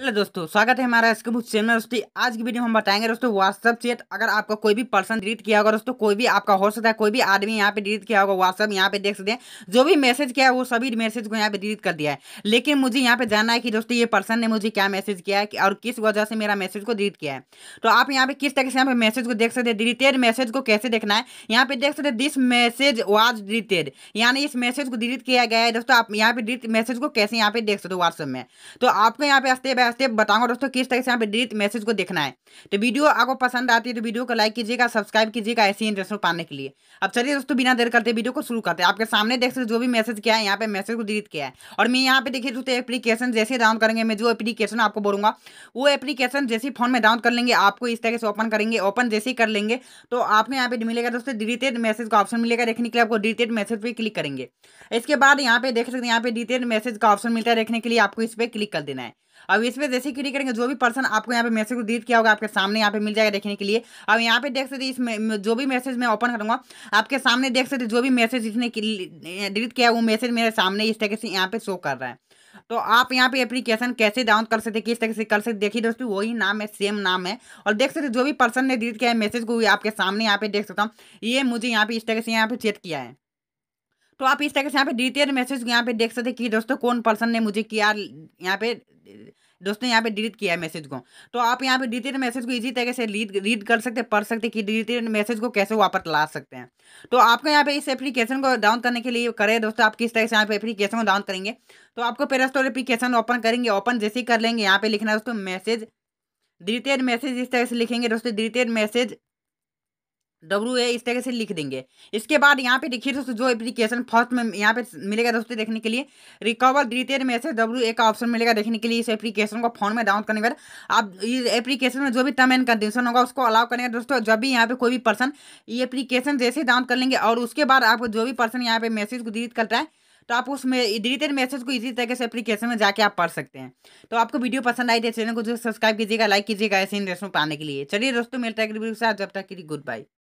hello दोस्तों स्वागत है हमारा इसके बुक चैनल दोस्तों आज की वीडियो हम बताएंगे दोस्तों व्हाट्सअप चैट अगर आपका कोई भी पर्सन डिलीट किया होगा दोस्तों कोई भी आपका हो सकता है कोई भी आदमी यहाँ पे डिलीट किया होगा व्हाट्सअप यहाँ पे देख सकते हैं जो भी मैसेज किया है वो सभी मैसेज को यहाँ पे डिलीट कर दिया है लेकिन मुझे यहाँ पे जानना है कि दोस्तों ये पर्सन ने मुझे क्या मैसेज किया है और किस वजह से मेरा मैसेज को डिलीट किया है तो आप यहाँ पे किस तरह से यहाँ पे मैसेज को देख सकते हैं डिलीटेड मैसेज को कैसे देखना है यहाँ पे देख सकते दिस मैसेज वाज डिलीटेड यानी इस मैसेज को डिलीट किया गया है दोस्तों आप यहाँ पे डिलीट मैसेज को कैसे यहाँ पे देख सकते हो व्हाट्सअप में तो आपको यहाँ पे स्टेप बताऊंगा दोस्तों किस तरह से यहाँ पे डिलीट मैसेज को देखना है तो वीडियो आपको पसंद आती है तो वीडियो को लाइक कीजिएगा सब्सक्राइब कीजिएगा ऐसी इंटरेस्ट पाने के लिए अब चलिए दोस्तों बिना देर करते वीडियो को शुरू करते हैं आपके सामने देख सकते जो भी मैसेज किया है यहाँ पे मैसेज को डिलीट किया है और मैं यहाँ पे देखिए दोस्तों एप्लीकेशन जैसे डाउन करेंगे मैं जो एप्लीकेशन आपको बोलूंगा वो एप्लीकेशन जैसे फोन में डाउन कर लेंगे आपको इस तरह से ओपन करेंगे ओपन जैसे ही कर लेंगे तो आपको यहाँ पे मिलेगा दोस्तों डिलीटेड मैसेज का ऑप्शन मिलेगा देखने के लिए आपको डिलीटेड मैसेज पर क्लिक करेंगे इसके बाद यहाँ पे देख सकते हैं यहाँ पे डिटेल मैसेज का ऑप्शन मिलता है देखने के लिए आपको इस पर क्लिक कर देना है अब इस पर जैसे क्लिक करेंगे जो भी पर्सन आपको यहाँ पे मैसेज को डिलीट किया होगा आपके सामने यहाँ पे मिल जाएगा देखने के लिए अब यहाँ पे देख सकते इस जो भी मैसेज मैं ओपन करूँगा आपके सामने देख सकते जो भी मैसेज इसने डिलीट किया वो मैसेज मेरे सामने इस तरीके से यहाँ पे शो कर रहा है तो आप यहाँ पे एप्लीकेशन कैसे डाउनलोड कर सकते किस तरह से कर सकते देखिए दोस्तों वही नाम है सेम नाम है और देख सकते जो भी पर्सन ने डिलीट किया है मैसेज को आपके सामने यहाँ पे देख सकता हूँ ये मुझे यहाँ पे इस तरह से यहाँ पे चेक किया है तो आप इस तरह से यहाँ पे डिटेल मैसेज यहाँ पे देख सकते कि दोस्तों कौन पर्सन ने मुझे किया यहाँ पे दोस्तों यहाँ पे डिलीट किया है मैसेज को तो आप यहाँ पे डिलीटेड मैसेज को इजी तरीके से रीड रीड कर सकते हैं पढ़ सकते हैं कि डिलीटेड मैसेज को कैसे वापस ला सकते हैं तो आपको यहाँ पे इस एप्लीकेशन को डाउन करने के लिए करें दोस्तों आप किस तरह से यहाँ पे एप्लीकेशन को डाउन करेंगे तो आपको पेरा स्टोर एप्लीकेशन ओपन करेंगे ओपन जैसे ही कर लेंगे यहाँ पे लिखना दोस्तों मैसेज डिलीटेड मैसेज इस तरह से लिखेंगे दोस्तों डिलीटेड मैसेज डब्ल्यू ए इस तरह से लिख देंगे इसके बाद यहाँ पे देखिए दोस्तों जो एप्लीकेशन फर्स्ट में यहाँ पे मिलेगा दोस्तों देखने के लिए रिकवर डिटेल में से डब्ल्यू ए का ऑप्शन मिलेगा देखने के लिए इस एप्लीकेशन को फोन में डाउनलोड करने के बाद आप इस एप्लीकेशन में जो भी टर्म एंड कंडीशन होगा उसको अलाउ करेंगे दोस्तों जब भी यहाँ पे कोई भी पर्सन ये एप्लीकेशन जैसे डाउनलोड कर लेंगे और उसके बाद आपको जो भी पर्सन यहाँ पे मैसेज को डिलीट करता है तो आप उसमें डिलीटेड मैसेज को इसी तरीके से एप्लीकेशन में जाके आप पढ़ सकते हैं तो आपको वीडियो पसंद आई तो चैनल को जो सब्सक्राइब कीजिएगा लाइक कीजिएगा ऐसे इंटरेस्ट में पाने के लिए चलिए दोस्तों मिलता है जब तक के लिए गुड बाय